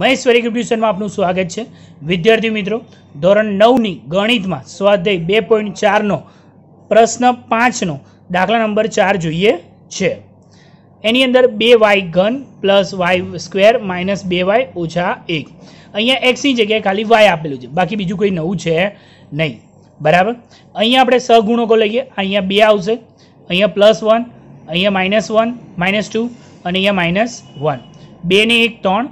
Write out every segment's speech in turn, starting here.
મહેશ્વરી ટ્યુશનમાં આપનું સ્વાગત છે વિદ્યાર્થી મિત્રો ધોરણ નવની ગણિતમાં સ્વાધ્યાય બે પોઈન્ટ ચારનો પ્રશ્ન પાંચનો દાખલા નંબર ચાર જોઈએ છે એની અંદર બે વાય ઘન પ્લસ વાય સ્ક્વેર માઇનસ બે વાય ઓછા એક અહીંયા એક્સની જગ્યાએ ખાલી વાય આપેલું છે બાકી બીજું કોઈ નવું છે નહીં બરાબર અહીંયા આપણે સહગુણકો લઈએ અહીંયા બે આવશે અહીંયા પ્લસ વન અહીંયા માઇનસ વન માઇનસ ટુ અને અહીંયા માઇનસ વન બેને એક ત્રણ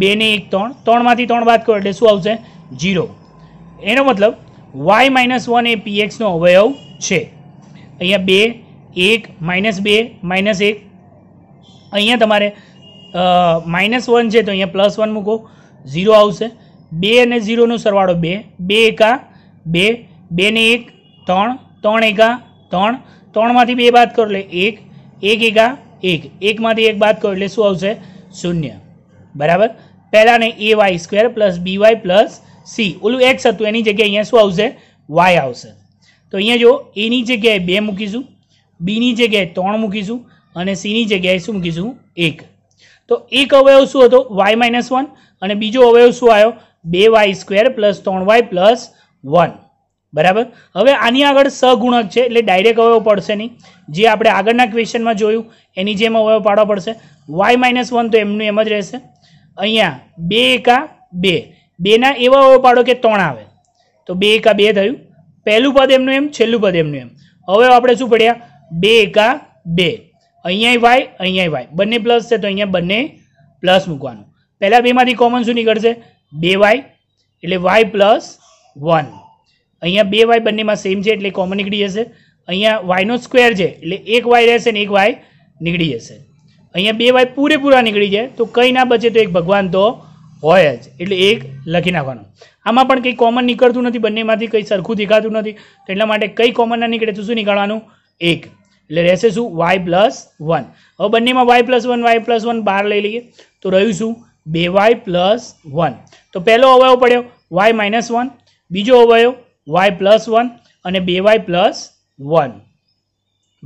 બેને એક ત્રણ ત્રણમાંથી ત્રણ બાદ કરો એટલે શું આવશે જીરો એનો મતલબ વાય માઇનસ વન એ પીએક્સનો અવયવ છે અહીંયા બે એક માઇનસ બે માઇનસ એક અહીંયા તમારે માઇનસ વન છે તો અહીંયા પ્લસ વન મૂકો ઝીરો આવશે બે અને ઝીરોનો સરવાળો બે બે એકા બે બેને એક ત્રણ ત્રણ એકા ત્રણ ત્રણમાંથી બે બાદ કરો એટલે એક એક એકા એક એકમાંથી એક બાદ કરો એટલે શું આવશે શૂન્ય બરાબર પહેલાંને a y square plus b y plus c ઓલું એક્સ હતું એની જગ્યાએ અહીંયા શું આવશે વાય આવશે તો અહીંયા જો એની જગ્યાએ બે મૂકીશું બીની જગ્યાએ ત્રણ મૂકીશું અને સીની જગ્યાએ શું મૂકીશું એક તો એક અવયવ શું હતો વાય માઇનસ વન અને બીજો અવયવ શું આવ્યો બે વાય સ્ક્વેર પ્લસ ત્રણ વાય પ્લસ વન બરાબર હવે આની આગળ સગુણક છે એટલે ડાયરેક્ટ અવયવ પડશે નહીં જે આપણે આગળના ક્વેશ્ચનમાં જોયું એની જેમ અવયવ પાડવા પડશે વાય માઇનસ વન તો એમનું એમ જ રહેશે અહીંયા બે એકા બે બેના એવા એવો પાડો કે ત્રણ આવે તો બે એકા બે થયું પહેલું પદ એમનું એમ છેલ્લું પદ એમનું એમ હવે આપણે શું પડ્યા બે એકા બે અહીંયા વાય અહીંયા વાય બંને પ્લસ છે તો અહીંયા બંને પ્લસ મૂકવાનું પહેલાં બેમાંથી કોમન શું નીકળશે બે વાય એટલે વાય પ્લસ વન અહીંયા બે વાય બંનેમાં સેમ છે એટલે કોમન નીકળી જશે અહીંયા વાયનો સ્ક્વેર છે એટલે એક વાય રહેશે ને એક વાય નીકળી જશે અહીંયા બે વાય પૂરેપૂરા નીકળી જાય તો કંઈ ના બચે તો એક ભગવાન તો હોય જ એટલે એક લખી નાખવાનું આમાં પણ કંઈ કોમન નીકળતું નથી બંનેમાંથી કંઈ સરખું દેખાતું નથી તો એટલા માટે કંઈ કોમન ના નીકળે તો શું નીકળવાનું એક એટલે રહેશે શું વાય પ્લસ વન હવે બંનેમાં y plus one y plus one બહાર લઈ લઈએ તો રહ્યું શું બે વાય પ્લસ વન તો પહેલો અવયવ પડ્યો વાય માઇનસ વન બીજો અવયવ વાય પ્લસ વન અને બે વાય પ્લસ વન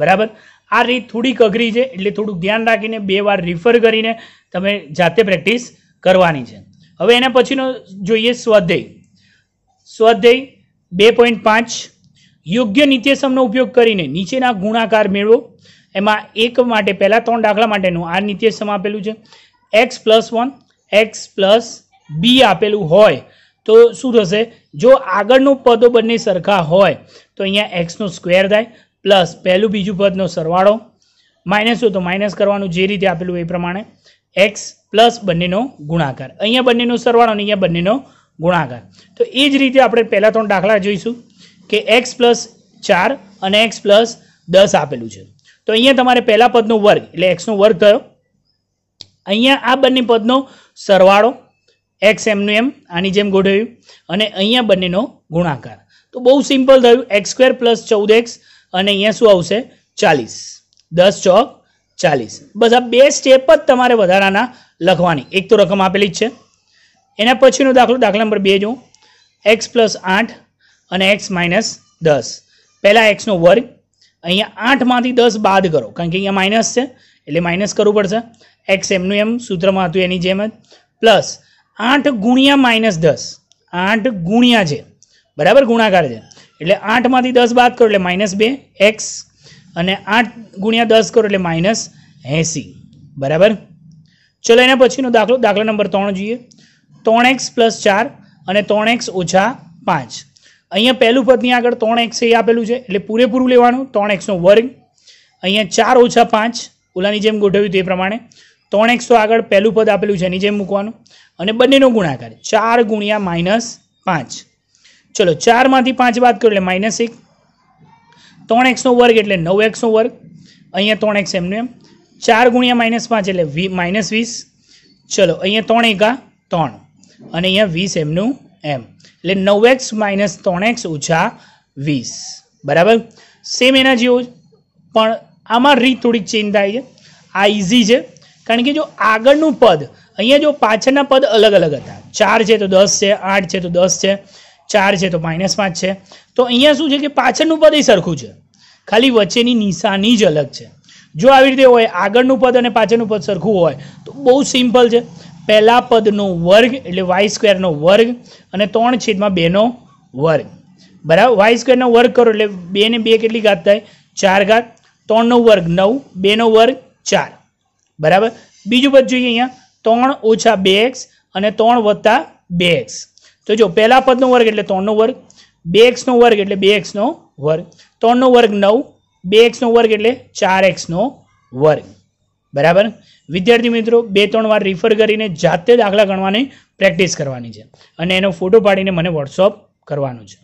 બરાબર આ રીત થોડીક અઘરી છે એટલે થોડુંક ધ્યાન રાખીને બે વાર રિફર કરીને તમે જાતે પ્રેક્ટિસ કરવાની છે હવે એના પછીનો જોઈએ સ્વાધ્યાય સ્વાધ્યાય બે પોઈન્ટ પાંચ યોગ્ય નિત્યસમનો ઉપયોગ કરીને નીચેના ગુણાકાર મેળવો એમાં એક માટે પહેલાં ત્રણ દાખલા માટેનું આ નિત્યસમ આપેલું છે x plus one x plus b આપેલું હોય તો શું થશે જો આગળનું પદો બંને સરખા હોય તો અહીંયા એક્સનો સ્ક્વેર થાય પ્લસ પહેલું બીજું પદનો સરવાળો માઇનસ હોય તો માઇનસ કરવાનું જે રીતે આપેલું એ પ્રમાણે એક્સ પ્લસ બંનેનો ગુણાકાર અહીંયા બંનેનો સરવાળો અને અહીંયા બંનેનો ગુણાકાર તો એ જ રીતે આપણે પહેલાં ત્રણ દાખલા જોઈશું કે એક્સ પ્લસ ચાર અને એક્સ પ્લસ દસ આપેલું છે તો અહીંયા તમારે પહેલાં પદનો વર્ગ એટલે એક્સનો વર્ગ થયો અહીંયા આ બંને પદનો સરવાળો એક્સ એમનું એમ આની જેમ ગોઠવ્યું અને અહીંયા બંનેનો ગુણાકાર તો બહુ સિમ્પલ થયું એક્સ સ્ક્વેર પ્લસ ચૌદ એક્સ અને અહીંયા શું આવશે ચાલીસ દસ ચોક ચાલીસ બસ આ બે સ્ટેપ જ તમારે વધારાના લખવાની એક તો રકમ આપેલી જ છે એના પછીનો દાખલો દાખલા નંબર બે જો એક્સ પ્લસ આઠ અને એક્સ માઇનસ દસ પહેલાં એક્સનો વર્ગ અહીંયા આઠમાંથી દસ બાદ કરો કારણ કે અહીંયા માઇનસ છે એટલે માઇનસ કરવું પડશે એક્સ એમનું એમ સૂત્રમાં હતું એની જેમ જ પ્લસ આઠ ગુણ્યા માઇનસ દસ આઠ ગુણ્યા છે બરાબર ગુણાકાર છે એટલે આઠમાંથી દસ બાદ કરો એટલે માઇનસ બે એક્સ અને આઠ ગુણ્યા દસ કરો એટલે માઇનસ એંસી બરાબર ચલો એના પછીનો દાખલો દાખલા નંબર ત્રણ જોઈએ ત્રણ એક્સ પ્લસ ચાર અને ત્રણ એક્સ ઓછા પાંચ અહીંયા પહેલું પદની આગળ ત્રણ એક્સ એ આપેલું છે એટલે પૂરેપૂરું લેવાનું ત્રણ એક્સનો વર્ગ અહીંયા ચાર ઓછા પાંચ ઓલાની જેમ ગોઠવ્યું તે પ્રમાણે ત્રણ એક્સો આગળ પહેલું પદ આપેલું છે એની જેમ મૂકવાનું અને બંનેનો ગુણાકાર ચાર ગુણ્યા માઇનસ પાંચ ચલો ચારમાંથી પાંચ બાદ કરો એટલે માઇનસ એક ત્રણ એક્સનો વર્ગ એટલે નવ એક્સનો વર્ગ અહીંયા ત્રણ એક્સ એમનું એમ ચાર ગુણ્યા માઇનસ પાંચ એટલે વી માઇનસ વીસ ચલો અહીંયા ત્રણ એકા ત્રણ અને અહીંયા વીસ એમનું એમ એટલે નવ એક્સ માઇનસ ત્રણ એક્સ ઓછા વીસ બરાબર સેમ એના જેવો પણ આમાં રીત થોડીક ચેન્જ થાય છે આ ઇઝી છે કારણ કે જો આગળનું પદ અહીંયા જો પાછળના પદ અલગ અલગ હતા ચાર છે તો દસ છે આઠ છે તો દસ છે ચાર છે તો માઇનસ પાંચ છે તો અહીંયા શું છે કે પાછળનું પદ એ સરખું છે ખાલી વચ્ચેની નિશાની જ અલગ છે જો આવી રીતે હોય આગળનું પદ અને પાછળનું પદ સરખું હોય તો બહુ સિમ્પલ છે પહેલા પદનો વર્ગ એટલે વાય સ્ક્વેરનો વર્ગ અને ત્રણ છેદમાં બેનો વર્ગ બરાબર વાય સ્ક્વેરનો વર્ગ કરો એટલે બે ને બે કેટલી ઘાત થાય ચાર ઘાત ત્રણનો વર્ગ નવ બેનો વર્ગ ચાર બરાબર બીજું પદ જોઈએ અહીંયા ત્રણ ઓછા બે એક્સ અને ત્રણ વત્તા બે એક્સ તો જો પહેલા પદનો વર્ગ એટલે ત્રણનો વર્ગ બે એક્સનો વર્ગ એટલે બે એક્સનો વર્ગ ત્રણનો વર્ગ નવ બે એક્સનો વર્ગ એટલે ચાર એક્સનો વર્ગ બરાબર વિદ્યાર્થી મિત્રો બે ત્રણ વાર રિફર કરીને જાતે દાખલા ગણવાની પ્રેક્ટિસ કરવાની છે અને એનો ફોટો પાડીને મને વોટ્સઅપ કરવાનું છે